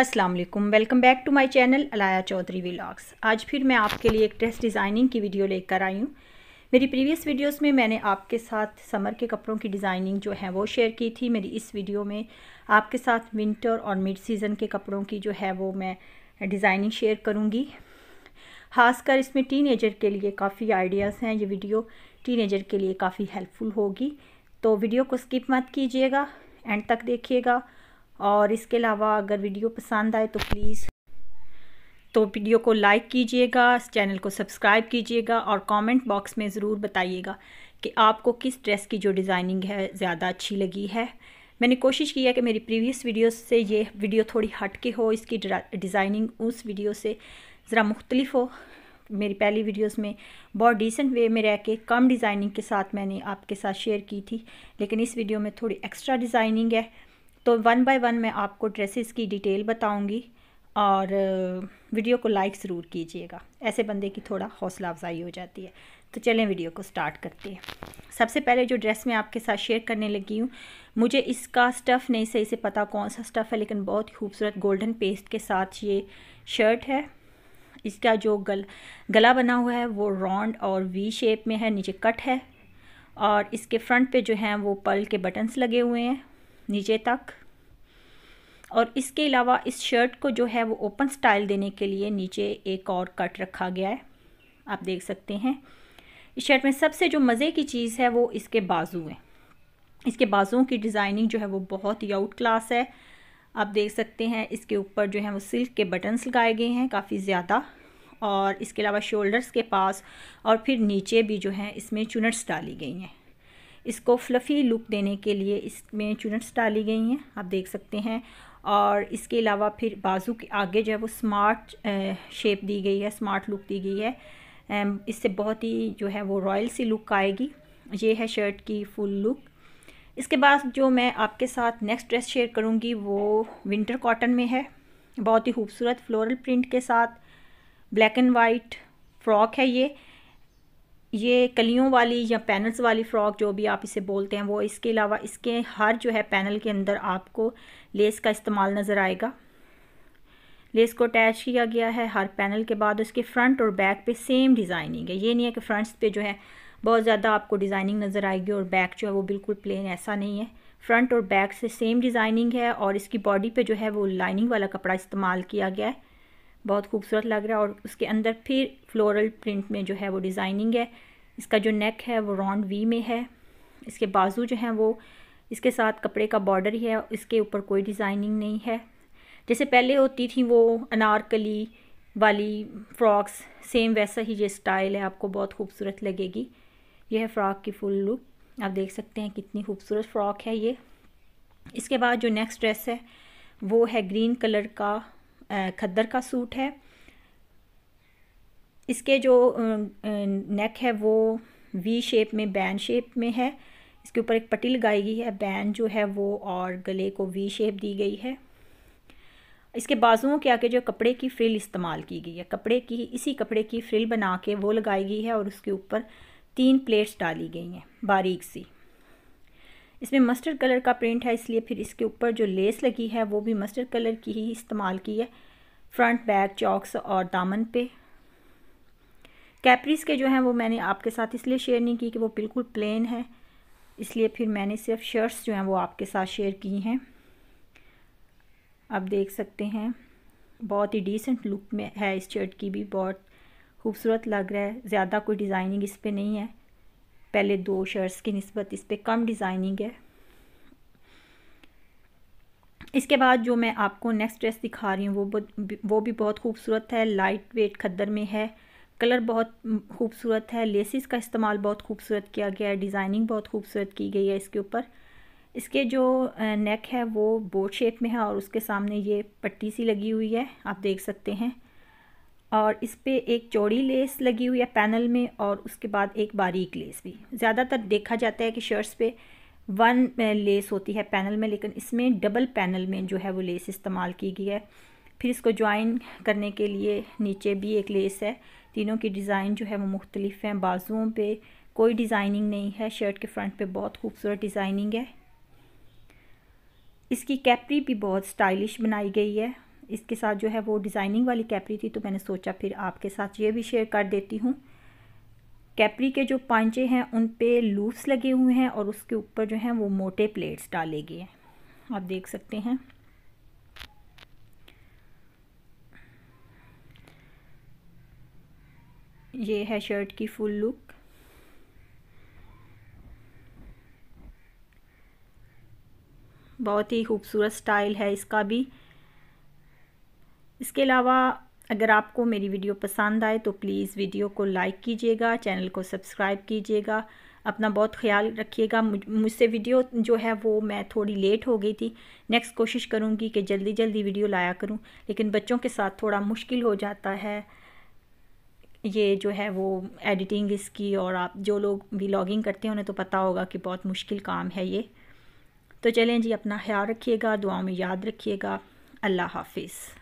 Aslam welcome back to my channel Alaya Chaudhary vlogs आज फिर मैं आपके लिए एक ड्रेस डिज़ाइनिंग की वीडियो लेकर आई हूँ मेरी प्रीवियस वीडियोस में मैंने आपके साथ समर के कपड़ों की डिज़ाइनिंग जो है वो शेयर की थी मेरी इस वीडियो में आपके साथ विंटर और मिड सीज़न के कपड़ों की जो है वो मैं डिज़ाइनिंग शेयर करूँगी खासकर इसमें एजर के लिए काफ़ी आइडियाज़ हैं ये वीडियो एजर के लिए काफ़ी हेल्पफुल होगी तो वीडियो को स्किप मत कीजिएगा एंड तक देखिएगा और इसके अलावा अगर वीडियो पसंद आए तो प्लीज़ तो वीडियो को लाइक कीजिएगा चैनल को सब्सक्राइब कीजिएगा और कमेंट बॉक्स में ज़रूर बताइएगा कि आपको किस ड्रेस की जो डिज़ाइनिंग है ज़्यादा अच्छी लगी है मैंने कोशिश की है कि मेरी प्रीवियस वीडियो से ये वीडियो थोड़ी हट के हो इसकी डिज़ाइनिंग उस वीडियो से ज़रा मुख्तलिफ हो मेरी पहली वीडियोस में बहुत डिसेंट वे में रह के कम डिज़ाइनिंग के साथ मैंने आपके साथ शेयर की थी लेकिन इस वीडियो में थोड़ी एक्स्ट्रा डिज़ाइनिंग है तो वन बाय वन मैं आपको ड्रेसेस की डिटेल बताऊंगी और वीडियो को लाइक ज़रूर कीजिएगा ऐसे बंदे की थोड़ा हौसला अफजाई हो जाती है तो चलें वीडियो को स्टार्ट करते हैं सबसे पहले जो ड्रेस मैं आपके साथ शेयर करने लगी हूँ मुझे इसका स्टफ़ नहीं सही से पता कौन सा स्टफ़ है लेकिन बहुत खूबसूरत गोल्डन पेस्ट के साथ ये शर्ट है इसका जो गल गला बना हुआ है वो राउंड और वी शेप में है नीचे कट है और इसके फ्रंट पे जो हैं वो पल के बटन्स लगे हुए हैं नीचे तक और इसके अलावा इस शर्ट को जो है वो ओपन स्टाइल देने के लिए नीचे एक और कट रखा गया है आप देख सकते हैं इस शर्ट में सबसे जो मज़े की चीज़ है वो इसके बाजू हैं इसके बाजुओं की डिज़ाइनिंग जो है वो बहुत ही आउट क्लास है आप देख सकते हैं इसके ऊपर जो है वो सिल्क के बटन्स लगाए गए हैं काफ़ी ज़्यादा और इसके अलावा शोल्डर्स के पास और फिर नीचे भी जो है इसमें चुनट्स डाली गई हैं इसको फ्लफ़ी लुक देने के लिए इसमें चुनट्स डाली गई हैं आप देख सकते हैं और इसके अलावा फिर बाजू के आगे जो है वो स्मार्ट शेप दी गई है स्मार्ट लुक दी गई है इससे बहुत ही जो है वो रॉयल सी लुक आएगी ये है शर्ट की फुल लुक इसके बाद जो मैं आपके साथ नेक्स्ट ड्रेस शेयर करूँगी वो विंटर कॉटन में है बहुत ही खूबसूरत फ्लोरल प्रिंट के साथ ब्लैक एंड वाइट फ्रॉक है ये ये कलियों वाली या पैनल्स वाली फ़्रॉक जो भी आप इसे बोलते हैं वो इसके अलावा इसके हर जो है पैनल के अंदर आपको लेस का इस्तेमाल नज़र आएगा लेस को अटैच किया गया है हर पैनल के बाद उसके फ्रंट और बैक पे सेम डिज़ाइनिंग है ये नहीं है कि फ्रंट्स पे जो है बहुत ज़्यादा आपको डिज़ाइनिंग नज़र आएगी और बैक जो है वो बिल्कुल प्लेन ऐसा नहीं है फ्रंट और बैक से सेम डिज़ाइनिंग है और इसकी बॉडी पे जो है वो लाइनिंग वाला कपड़ा इस्तेमाल किया गया है बहुत खूबसूरत लग रहा है और उसके अंदर फिर फ्लोरल प्रिंट में जो है वो डिज़ाइनिंग है इसका जो नेक है वो राउंड वी में है इसके बाजू जो हैं वो इसके साथ कपड़े का बॉर्डर ही है इसके ऊपर कोई डिज़ाइनिंग नहीं है जैसे पहले होती थी वो अनारकली वाली फ्रॉक्स सेम वैसा ही ये स्टाइल है आपको बहुत खूबसूरत लगेगी यह है फ़्रॉक की फुल लुक आप देख सकते हैं कितनी खूबसूरत फ़्रॉक है ये इसके बाद जो नेक्स्ट ड्रेस है वो है ग्रीन कलर का खद्दर का सूट है इसके जो नेक है वो वी शेप में बैन शेप में है इसके ऊपर एक पट्टी लगाई गई है बैन जो है वो और गले को वी शेप दी गई है इसके बाजुओं के आगे जो कपड़े की फ्रिल इस्तेमाल की गई है कपड़े की इसी कपड़े की फ्रिल बना के वो लगाई गई है और उसके ऊपर तीन प्लेट्स डाली गई हैं बारीक सी इसमें मस्टर्ड कलर का प्रिंट है इसलिए फिर इसके ऊपर जो लेस लगी है वो भी मस्टर्ड कलर की ही इस्तेमाल की है फ्रंट बैक चौक्स और दामन पे कैपरीज के जो हैं वो मैंने आपके साथ इसलिए शेयर नहीं की कि वो बिल्कुल प्लेन है इसलिए फिर मैंने सिर्फ शर्ट्स जो हैं वो आपके साथ शेयर की हैं आप देख सकते हैं बहुत ही डिसेंट लुक में है इस शर्ट की भी बहुत खूबसूरत लग रहा है ज़्यादा कोई डिज़ाइनिंग इस पर नहीं है पहले दो शर्ट्स की नस्बत इस पर कम डिज़ाइनिंग है इसके बाद जो मैं आपको नेक्स्ट ड्रेस दिखा रही हूँ वो वो भी बहुत खूबसूरत है लाइट वेट खद्दर में है कलर बहुत खूबसूरत है लेसिस का इस्तेमाल बहुत खूबसूरत किया गया है डिज़ाइनिंग बहुत खूबसूरत की गई है इसके ऊपर इसके जो नेक है वो बोट शेप में है और उसके सामने ये पट्टी सी लगी हुई है आप देख सकते हैं और इस पर एक चौड़ी लेस लगी हुई है पैनल में और उसके बाद एक बारीक लेस भी ज़्यादातर देखा जाता है कि शर्ट्स पे वन लेस होती है पैनल में लेकिन इसमें डबल पैनल में जो है वो लेस इस्तेमाल की गई है फिर इसको ज्वाइन करने के लिए नीचे भी एक लेस है तीनों की डिज़ाइन जो है वो मुख्तलिफ हैं बाजुओं पर कोई डिज़ाइनिंग नहीं है शर्ट के फ्रंट पर बहुत खूबसूरत डिज़ाइनिंग है इसकी कैपरी भी बहुत स्टाइलिश बनाई गई है इसके साथ जो है वो डिज़ाइनिंग वाली कैपरी थी तो मैंने सोचा फिर आपके साथ ये भी शेयर कर देती हूँ कैपरी के जो पांचे हैं उन पे लूप्स लगे हुए हैं और उसके ऊपर जो हैं वो मोटे प्लेट्स डाले गए हैं आप देख सकते हैं ये है शर्ट की फुल लुक बहुत ही खूबसूरत स्टाइल है इसका भी इसके अलावा अगर आपको मेरी वीडियो पसंद आए तो प्लीज़ वीडियो को लाइक कीजिएगा चैनल को सब्सक्राइब कीजिएगा अपना बहुत ख्याल रखिएगा मुझसे वीडियो जो है वो मैं थोड़ी लेट हो गई थी नेक्स्ट कोशिश करूँगी कि जल्दी जल्दी वीडियो लाया करूँ लेकिन बच्चों के साथ थोड़ा मुश्किल हो जाता है ये जो है वो एडिटिंग इसकी और आप जो लोग व्लॉगिंग करते हैं उन्हें तो पता होगा कि बहुत मुश्किल काम है ये तो चलें जी अपना ख्याल रखिएगा दुआओं में याद रखिएगा अल्लाह हाफिज़